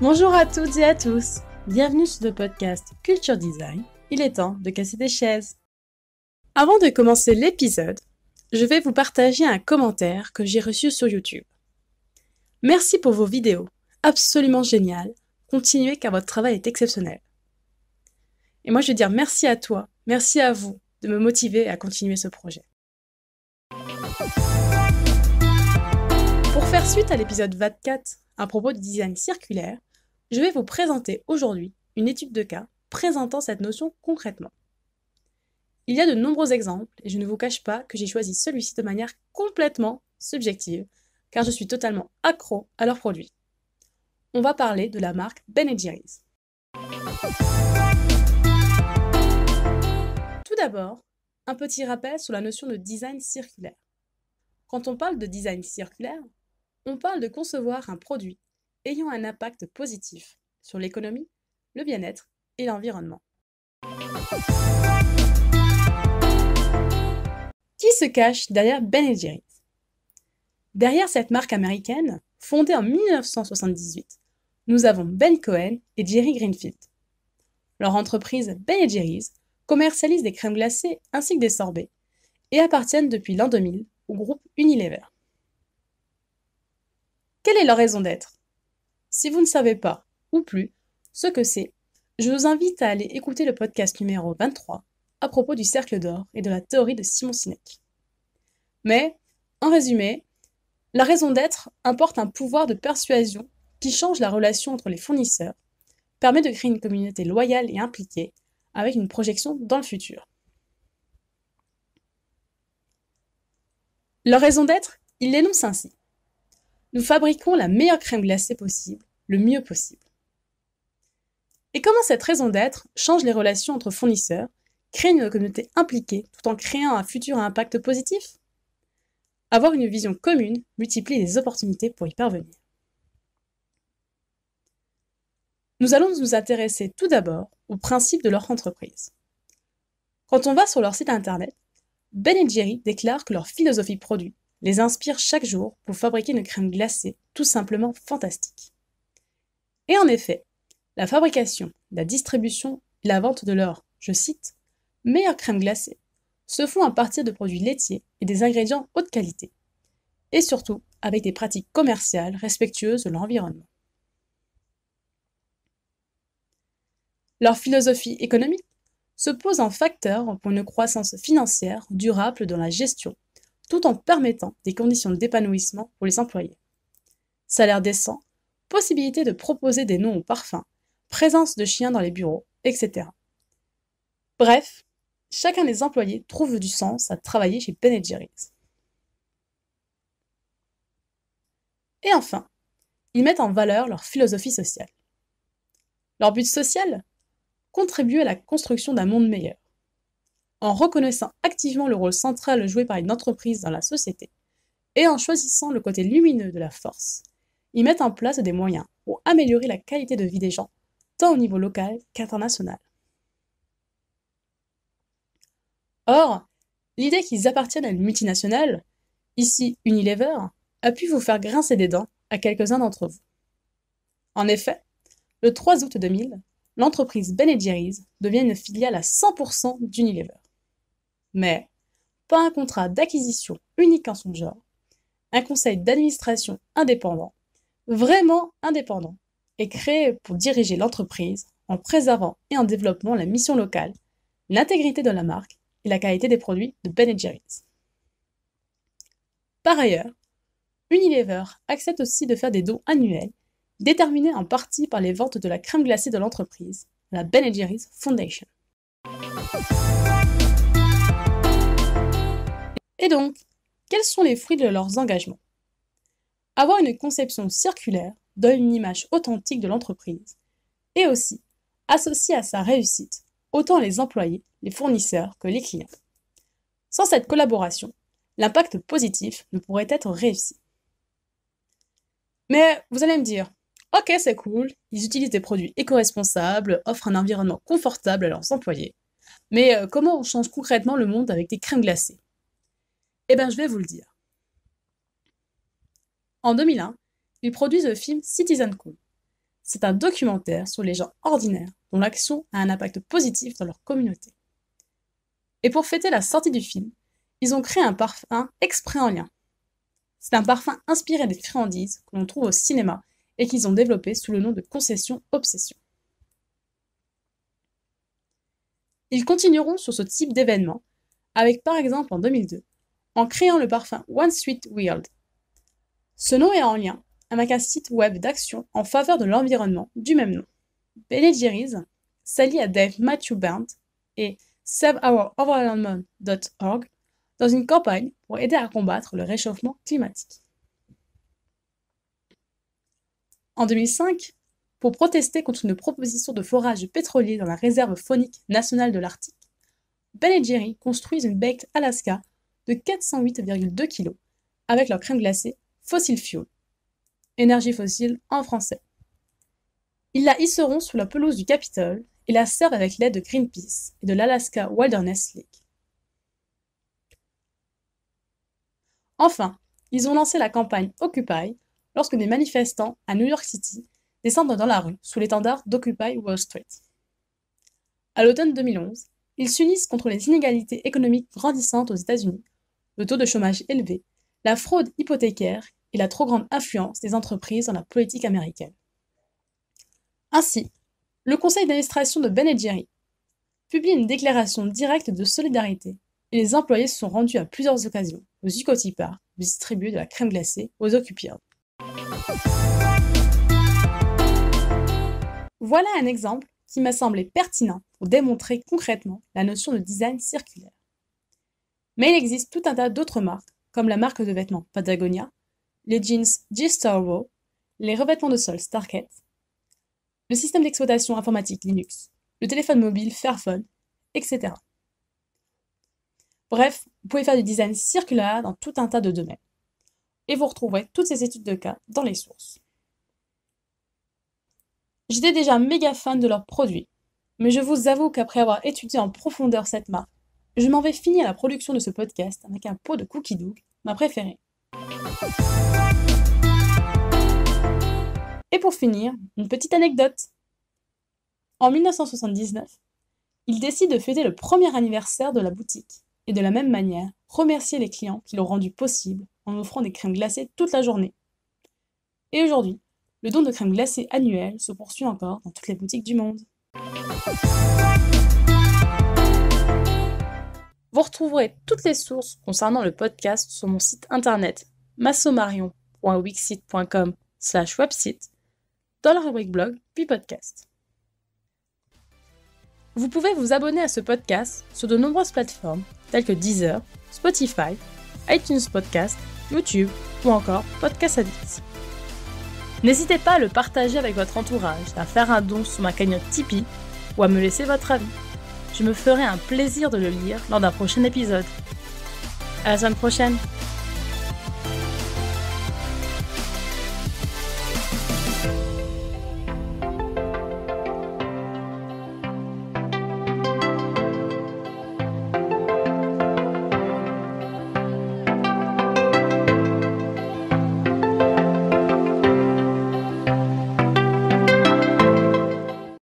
Bonjour à toutes et à tous. Bienvenue sur le podcast Culture Design. Il est temps de casser des chaises. Avant de commencer l'épisode, je vais vous partager un commentaire que j'ai reçu sur YouTube. Merci pour vos vidéos, absolument géniales. Continuez car votre travail est exceptionnel. Et moi je vais dire merci à toi, merci à vous de me motiver à continuer ce projet. Pour faire suite à l'épisode 24 à propos du design circulaire, je vais vous présenter aujourd'hui une étude de cas présentant cette notion concrètement. Il y a de nombreux exemples et je ne vous cache pas que j'ai choisi celui-ci de manière complètement subjective car je suis totalement accro à leurs produits. On va parler de la marque Ben Jerry's. Tout d'abord, un petit rappel sur la notion de design circulaire. Quand on parle de design circulaire, on parle de concevoir un produit ayant un impact positif sur l'économie, le bien-être et l'environnement. Qui se cache derrière Ben Jerry's Derrière cette marque américaine, fondée en 1978, nous avons Ben Cohen et Jerry Greenfield. Leur entreprise Ben Jerry's commercialise des crèmes glacées ainsi que des sorbets et appartiennent depuis l'an 2000 groupe Unilever. Quelle est leur raison d'être Si vous ne savez pas, ou plus, ce que c'est, je vous invite à aller écouter le podcast numéro 23 à propos du cercle d'or et de la théorie de Simon Sinek. Mais, en résumé, la raison d'être importe un pouvoir de persuasion qui change la relation entre les fournisseurs, permet de créer une communauté loyale et impliquée avec une projection dans le futur. Leur raison d'être, ils l'énoncent ainsi. Nous fabriquons la meilleure crème glacée possible, le mieux possible. Et comment cette raison d'être change les relations entre fournisseurs, crée une communauté impliquée tout en créant un futur impact positif Avoir une vision commune multiplie les opportunités pour y parvenir. Nous allons nous intéresser tout d'abord aux principes de leur entreprise. Quand on va sur leur site internet, ben et Jerry déclarent que leur philosophie produit les inspire chaque jour pour fabriquer une crème glacée tout simplement fantastique. Et en effet, la fabrication, la distribution et la vente de leur, je cite, meilleure crème glacée se font à partir de produits laitiers et des ingrédients haute qualité, et surtout avec des pratiques commerciales respectueuses de l'environnement. Leur philosophie économique se pose un facteur pour une croissance financière durable dans la gestion, tout en permettant des conditions d'épanouissement pour les employés. Salaire décent, possibilité de proposer des noms aux parfums, présence de chiens dans les bureaux, etc. Bref, chacun des employés trouve du sens à travailler chez Ben Et enfin, ils mettent en valeur leur philosophie sociale. Leur but social contribuer à la construction d'un monde meilleur. En reconnaissant activement le rôle central joué par une entreprise dans la société, et en choisissant le côté lumineux de la force, ils mettent en place des moyens pour améliorer la qualité de vie des gens, tant au niveau local qu'international. Or, l'idée qu'ils appartiennent à une multinationale, ici Unilever, a pu vous faire grincer des dents à quelques-uns d'entre vous. En effet, le 3 août 2000, l'entreprise Ben Jerry's devient une filiale à 100% d'Unilever. Mais pas un contrat d'acquisition unique en son genre, un conseil d'administration indépendant, vraiment indépendant, est créé pour diriger l'entreprise en préservant et en développant la mission locale, l'intégrité de la marque et la qualité des produits de Ben Jerry's. Par ailleurs, Unilever accepte aussi de faire des dons annuels Déterminé en partie par les ventes de la crème glacée de l'entreprise, la Ben Jerry's Foundation. Et donc, quels sont les fruits de leurs engagements Avoir une conception circulaire donne une image authentique de l'entreprise et aussi associer à sa réussite autant les employés, les fournisseurs que les clients. Sans cette collaboration, l'impact positif ne pourrait être réussi. Mais vous allez me dire, Ok, c'est cool, ils utilisent des produits éco-responsables, offrent un environnement confortable à leurs employés. Mais euh, comment on change concrètement le monde avec des crèmes glacées Eh bien, je vais vous le dire. En 2001, ils produisent le film Citizen Cool. C'est un documentaire sur les gens ordinaires dont l'action a un impact positif dans leur communauté. Et pour fêter la sortie du film, ils ont créé un parfum exprès en lien. C'est un parfum inspiré des friandises que l'on trouve au cinéma et qu'ils ont développé sous le nom de concession obsession. Ils continueront sur ce type d'événement, avec par exemple en 2002, en créant le parfum One Sweet World. Ce nom est en lien avec un site web d'action en faveur de l'environnement du même nom. Benediris s'allie à Dave Matthew Band et SaveOurEnvironment.org dans une campagne pour aider à combattre le réchauffement climatique. En 2005, pour protester contre une proposition de forage pétrolier dans la réserve faunique nationale de l'Arctique, Ben et Jerry construisent une bête Alaska de 408,2 kg avec leur crème glacée Fossil Fuel, énergie fossile en français. Ils la hisseront sous la pelouse du Capitole et la servent avec l'aide de Greenpeace et de l'Alaska Wilderness League. Enfin, ils ont lancé la campagne Occupy lorsque des manifestants à New York City descendent dans la rue sous l'étendard d'Occupy Wall Street. À l'automne 2011, ils s'unissent contre les inégalités économiques grandissantes aux États-Unis, le taux de chômage élevé, la fraude hypothécaire et la trop grande influence des entreprises dans la politique américaine. Ainsi, le conseil d'administration de Ben Jerry publie une déclaration directe de solidarité et les employés se sont rendus à plusieurs occasions, aux Yucotipars, distribuer de la crème glacée aux occupiers. Voilà un exemple qui m'a semblé pertinent pour démontrer concrètement la notion de design circulaire. Mais il existe tout un tas d'autres marques, comme la marque de vêtements Patagonia, les jeans g les revêtements de sol Starket, le système d'exploitation informatique Linux, le téléphone mobile Fairphone, etc. Bref, vous pouvez faire du design circulaire dans tout un tas de domaines et vous retrouverez toutes ces études de cas dans les sources. J'étais déjà méga fan de leurs produits, mais je vous avoue qu'après avoir étudié en profondeur cette marque, je m'en vais finir la production de ce podcast avec un pot de cookie dough, ma préférée. Et pour finir, une petite anecdote. En 1979, il décide de fêter le premier anniversaire de la boutique et de la même manière remercier les clients qui l'ont rendu possible en offrant des crèmes glacées toute la journée. Et aujourd'hui, le don de crèmes glacées annuel se poursuit encore dans toutes les boutiques du monde. Vous retrouverez toutes les sources concernant le podcast sur mon site internet massomarion.wixit.com website dans la rubrique blog puis podcast. Vous pouvez vous abonner à ce podcast sur de nombreuses plateformes telles que Deezer, Spotify, iTunes Podcast YouTube ou encore Podcast Addict. N'hésitez pas à le partager avec votre entourage, à faire un don sous ma cagnotte Tipeee ou à me laisser votre avis. Je me ferai un plaisir de le lire lors d'un prochain épisode. À la semaine prochaine!